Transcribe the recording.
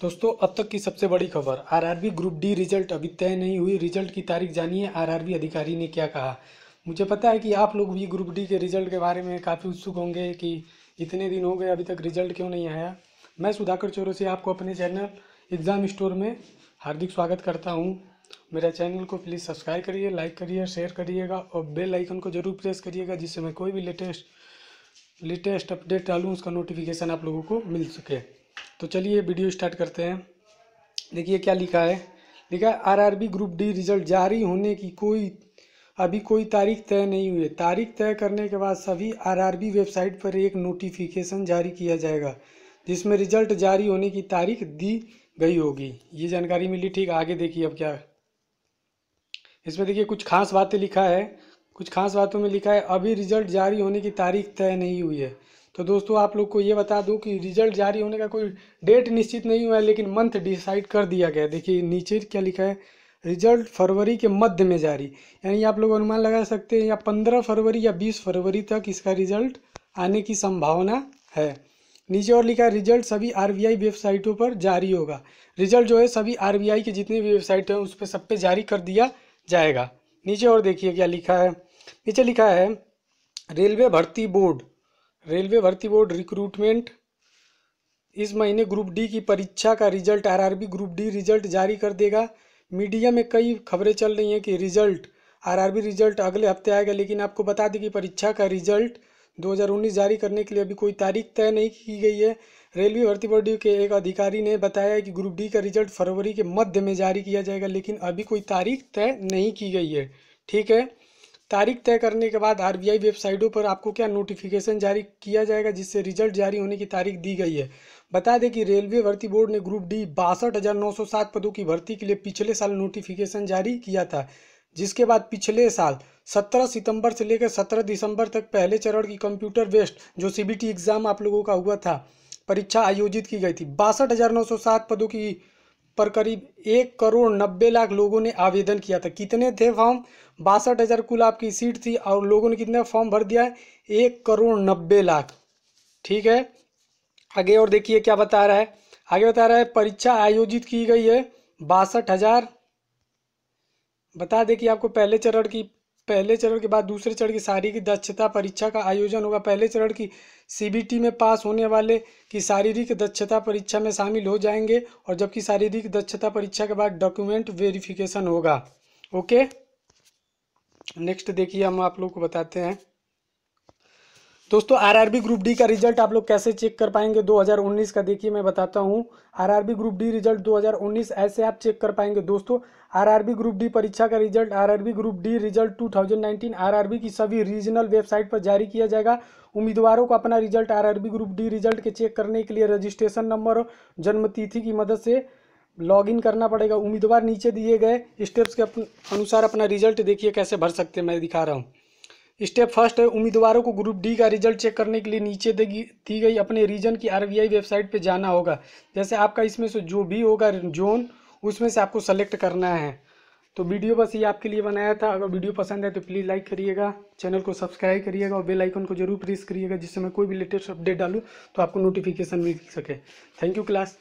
दोस्तों अब तक की सबसे बड़ी खबर आरआरबी ग्रुप डी रिजल्ट अभी तय नहीं हुई रिजल्ट की तारीख जानिए आरआरबी अधिकारी ने क्या कहा मुझे पता है कि आप लोग भी ग्रुप डी के रिजल्ट के बारे में काफ़ी उत्सुक होंगे कि इतने दिन हो गए अभी तक रिजल्ट क्यों नहीं आया मैं सुधाकर चौरसी आपको अपने चैनल एग्ज़ाम स्टोर में हार्दिक स्वागत करता हूँ मेरा चैनल को प्लीज़ सब्सक्राइब करिए लाइक करिए शेयर करिएगा और बेल आइकन को ज़रूर प्रेस करिएगा जिससे मैं कोई भी लेटेस्ट लेटेस्ट अपडेट डालूँ उसका नोटिफिकेशन आप लोगों को मिल सके तो चलिए वीडियो स्टार्ट करते हैं देखिए क्या लिखा है लिखा है आरआरबी ग्रुप डी रिजल्ट जारी होने की कोई अभी कोई तारीख तय नहीं हुई है तारीख तय करने के बाद सभी आरआरबी वेबसाइट पर एक नोटिफिकेशन जारी किया जाएगा जिसमें रिजल्ट जारी होने की तारीख दी गई होगी ये जानकारी मिली ठीक आगे देखिए अब क्या इसमें देखिए कुछ खास बातें लिखा है कुछ खास बातों में लिखा है अभी रिजल्ट जारी होने की तारीख तय नहीं हुई है तो दोस्तों आप लोग को ये बता दूं कि रिजल्ट जारी होने का कोई डेट निश्चित नहीं हुआ है लेकिन मंथ डिसाइड कर दिया गया है देखिए नीचे क्या लिखा है रिजल्ट फरवरी के मध्य में जारी यानी आप लोग अनुमान लगा सकते हैं या पंद्रह फरवरी या बीस फरवरी तक इसका रिजल्ट आने की संभावना है नीचे और लिखा है रिजल्ट सभी आर वेबसाइटों पर जारी होगा रिजल्ट जो है सभी आर के जितनी भी वेबसाइट हैं उस पर सब पे जारी कर दिया जाएगा नीचे और देखिए क्या लिखा है नीचे लिखा है रेलवे भर्ती बोर्ड रेलवे भर्ती बोर्ड रिक्रूटमेंट इस महीने ग्रुप डी की परीक्षा का result RRB group D result जारी कर देगा मीडिया में कई खबरें चल रही हैं कि रिजल्ट आरआरबी रिजल्ट अगले हफ्ते आएगा लेकिन आपको बता दें कि परीक्षा का रिजल्ट 2019 जारी करने के लिए अभी कोई तारीख तय नहीं की गई है रेलवे भर्ती बोर्ड के एक अधिकारी ने बताया कि ग्रुप डी का रिजल्ट फरवरी के मध्य में जारी किया जाएगा लेकिन अभी कोई तारीख तय नहीं की गई है ठीक है तारीख तय करने के बाद आरबीआई वेबसाइटों पर आपको क्या नोटिफिकेशन जारी किया जाएगा जिससे रिजल्ट जारी होने की तारीख दी गई है बता दें कि रेलवे भर्ती बोर्ड ने ग्रुप डी बासठ हज़ार नौ सौ सात पदों की भर्ती के लिए पिछले साल नोटिफिकेशन जारी किया था जिसके बाद पिछले साल 17 सितंबर से लेकर 17 दिसंबर तक पहले चरण की कंप्यूटर वेस्ट जो सीबीटी एग्ज़ाम आप लोगों का हुआ था परीक्षा आयोजित की गई थी बासठ पदों की पर करीब एक करोड़ नब्बे लाख लोगों ने आवेदन किया था कितने थे फॉर्म बासठ हज़ार कुल आपकी सीट थी और लोगों ने कितने फॉर्म भर दिया है एक करोड़ नब्बे लाख ठीक है आगे और देखिए क्या बता रहा है आगे बता रहा है परीक्षा आयोजित की गई है बासठ हज़ार बता दें कि आपको पहले चरण की पहले चरण के बाद दूसरे चरण की शारीरिक दक्षता परीक्षा का आयोजन होगा पहले चरण की सीबीटी में पास होने वाले की शारीरिक दक्षता परीक्षा में शामिल हो जाएंगे और जबकि शारीरिक दक्षता परीक्षा के बाद डॉक्यूमेंट वेरिफिकेशन होगा ओके नेक्स्ट देखिए हम आप लोग को बताते हैं दोस्तों आरआरबी ग्रुप डी का रिजल्ट आप लोग कैसे चेक कर पाएंगे 2019 का देखिए मैं बताता हूँ आरआरबी ग्रुप डी रिजल्ट 2019 ऐसे आप चेक कर पाएंगे दोस्तों आरआरबी ग्रुप डी परीक्षा का result RRB group D result 2019 RRB की सभी रीजनल वेबसाइट पर जारी किया जाएगा उम्मीदवारों को अपना result R group D result के चेक करने के लिए रजिस्ट्रेशन नंबर और जन्मतिथि की मदद से लॉगिन करना पड़ेगा उम्मीदवार नीचे दिए गए स्टेप्स के अनुसार अपना रिजल्ट देखिए कैसे भर सकते हैं मैं दिखा रहा हूँ स्टेप फर्स्ट है उम्मीदवारों को ग्रुप डी का रिजल्ट चेक करने के लिए नीचे दी गई अपने रीजन की आरबीआई वेबसाइट पे जाना होगा जैसे आपका इसमें से जो भी होगा जोन उसमें से आपको सेलेक्ट करना है तो वीडियो बस ये आपके लिए बनाया था अगर वीडियो पसंद है तो प्लीज़ लाइक करिएगा चैनल को सब्सक्राइब करिएगा और बेल आइकन को जरूर प्रेस करिएगा जिससे मैं कोई भी लेटेस्ट अपडेट डालूँ तो आपको नोटिफिकेशन मिल सके थैंक यू क्लास